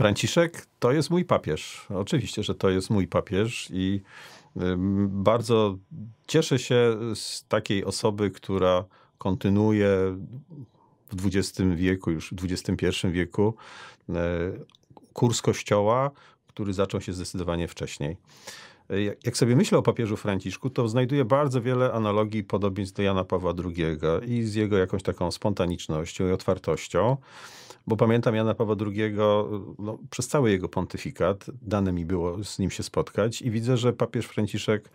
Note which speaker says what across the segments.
Speaker 1: Franciszek to jest mój papież. Oczywiście, że to jest mój papież i bardzo cieszę się z takiej osoby, która kontynuuje w XX wieku, już w XXI wieku, e, kurs kościoła, który zaczął się zdecydowanie wcześniej jak sobie myślę o papieżu Franciszku, to znajduję bardzo wiele analogii i podobieństw do Jana Pawła II i z jego jakąś taką spontanicznością i otwartością, bo pamiętam Jana Pawła II no, przez cały jego pontyfikat, dane mi było z nim się spotkać i widzę, że papież Franciszek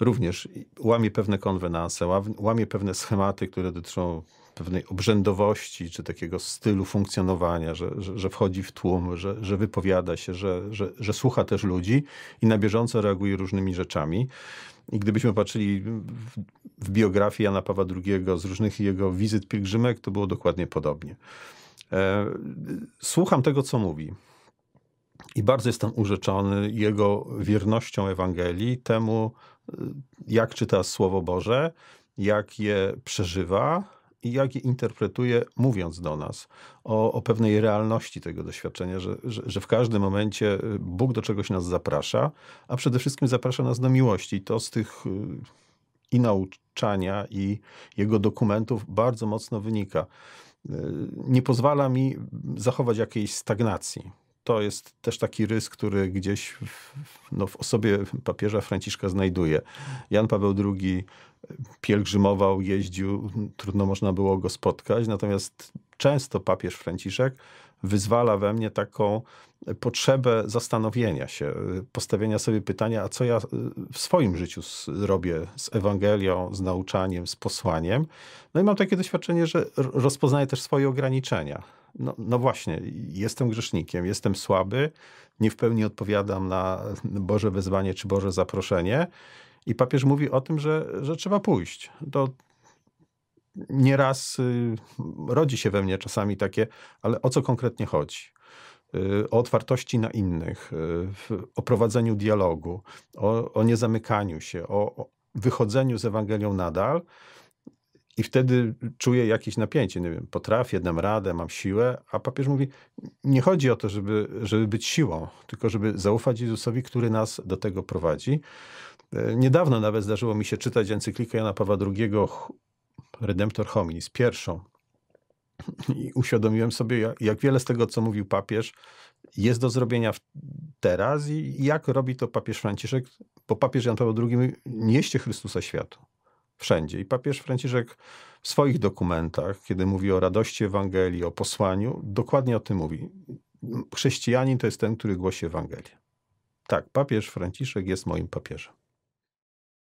Speaker 1: również łamie pewne konwenanse, łamie pewne schematy, które dotyczą pewnej obrzędowości czy takiego stylu funkcjonowania, że, że, że wchodzi w tłum, że, że wypowiada się, że, że, że słucha też ludzi i na bieżąco reaguje różnymi rzeczami. I gdybyśmy patrzyli w, w Jana Pawła II z różnych jego wizyt pielgrzymek, to było dokładnie podobnie. E, słucham tego, co mówi. I bardzo jestem urzeczony jego wiernością Ewangelii, temu, e, jak czyta Słowo Boże, jak je przeżywa, i jak je interpretuje, mówiąc do nas o, o pewnej realności tego doświadczenia, że, że, że, w każdym momencie y, Bóg do czegoś nas zaprasza, a przede wszystkim zaprasza nas do miłości. I to z tych y, i nauczania, i jego dokumentów bardzo mocno wynika. Y, nie pozwala mi zachować jakiejś stagnacji to jest też taki rys, który gdzieś w, no, w osobie papieża Franciszka znajduje. Jan Paweł II e, pielgrzymował, jeździł, trudno można było go spotkać, natomiast często papież Franciszek wyzwala we mnie taką e, potrzebę zastanowienia się, e, postawienia sobie pytania, a co ja w swoim życiu robię z Ewangelią, z nauczaniem, z posłaniem. No i mam takie doświadczenie, że rozpoznaję też swoje ograniczenia no, no, właśnie, jestem grzesznikiem, jestem słaby, nie w pełni odpowiadam na Boże wezwanie czy Boże zaproszenie. I papież mówi o tym, że, że trzeba pójść. To nieraz y, rodzi się we mnie czasami takie, ale o co konkretnie chodzi? Y, o otwartości na innych, y, o prowadzeniu dialogu, o, o niezamykaniu się, o, o, wychodzeniu z Ewangelią nadal. I wtedy czuję jakieś napięcie, nie wiem, potrafię, dam radę, mam siłę, a papież mówi, nie chodzi o to, żeby, żeby być siłą, tylko żeby zaufać Jezusowi, który nas do tego prowadzi. E, niedawno nawet zdarzyło mi się czytać encyklikę Jana Pawła II Redemptor Hominis, pierwszą. I uświadomiłem sobie, jak wiele z tego, co mówił papież, jest do zrobienia teraz i jak robi to papież Franciszek, bo papież Jan Paweł II mówi, nieście Chrystusa światu wszędzie. I papież Franciszek w swoich dokumentach, kiedy mówi o radości Ewangelii, o posłaniu, dokładnie o tym mówi. Chrześcijanin to jest ten, który głosi Ewangelię. Tak, papież Franciszek jest moim papieżem.